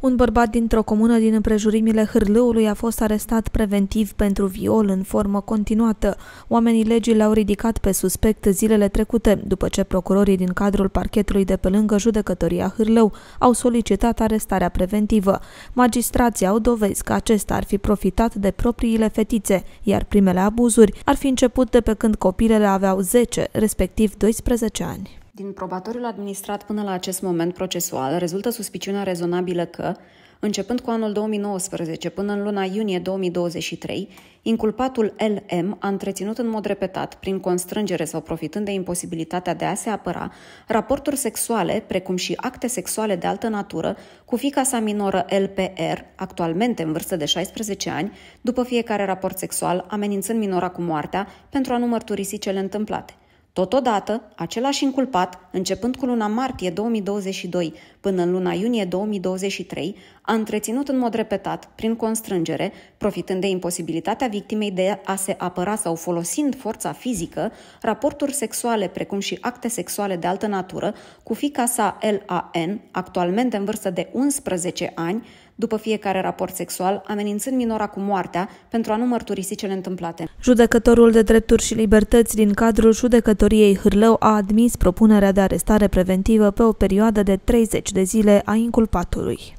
Un bărbat dintr-o comună din împrejurimile Hârlâului a fost arestat preventiv pentru viol în formă continuată. Oamenii legii l-au ridicat pe suspect zilele trecute, după ce procurorii din cadrul parchetului de pe lângă judecătoria Hârlău au solicitat arestarea preventivă. Magistrații au dovezi că acesta ar fi profitat de propriile fetițe, iar primele abuzuri ar fi început de pe când copilele aveau 10, respectiv 12 ani. Din probatoriul administrat până la acest moment procesual rezultă suspiciunea rezonabilă că, începând cu anul 2019 până în luna iunie 2023, inculpatul LM a întreținut în mod repetat, prin constrângere sau profitând de imposibilitatea de a se apăra, raporturi sexuale, precum și acte sexuale de altă natură, cu fica sa minoră LPR, actualmente în vârstă de 16 ani, după fiecare raport sexual, amenințând minora cu moartea pentru a nu mărturisi cele întâmplate. Totodată, același inculpat, începând cu luna martie 2022 până în luna iunie 2023, a întreținut în mod repetat, prin constrângere, profitând de imposibilitatea victimei de a se apăra sau folosind forța fizică, raporturi sexuale precum și acte sexuale de altă natură cu fica sa LAN, actualmente în vârstă de 11 ani, după fiecare raport sexual, amenințând minora cu moartea pentru a nu mărturisi cele întâmplate. Judecătorul de drepturi și libertăți din cadrul judecătoriei Hârlău a admis propunerea de arestare preventivă pe o perioadă de 30 de zile a inculpatului.